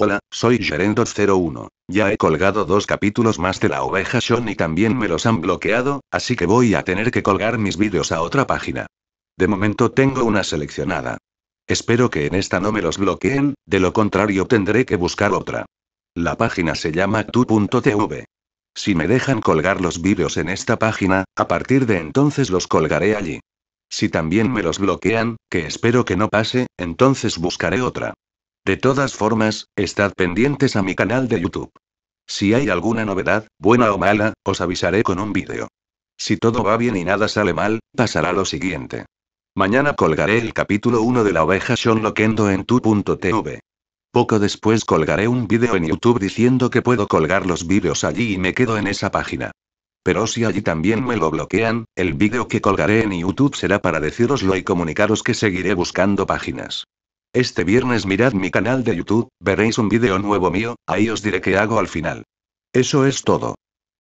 Hola, soy Gerendo01. Ya he colgado dos capítulos más de la oveja Sean y también me los han bloqueado, así que voy a tener que colgar mis vídeos a otra página. De momento tengo una seleccionada. Espero que en esta no me los bloqueen, de lo contrario tendré que buscar otra. La página se llama tu.tv. Si me dejan colgar los vídeos en esta página, a partir de entonces los colgaré allí. Si también me los bloquean, que espero que no pase, entonces buscaré otra. De todas formas, estad pendientes a mi canal de YouTube. Si hay alguna novedad, buena o mala, os avisaré con un vídeo. Si todo va bien y nada sale mal, pasará lo siguiente. Mañana colgaré el capítulo 1 de la oveja Sean Loquendo en tu.tv. Poco después colgaré un vídeo en YouTube diciendo que puedo colgar los vídeos allí y me quedo en esa página. Pero si allí también me lo bloquean, el vídeo que colgaré en YouTube será para deciroslo y comunicaros que seguiré buscando páginas. Este viernes mirad mi canal de YouTube, veréis un vídeo nuevo mío, ahí os diré qué hago al final. Eso es todo.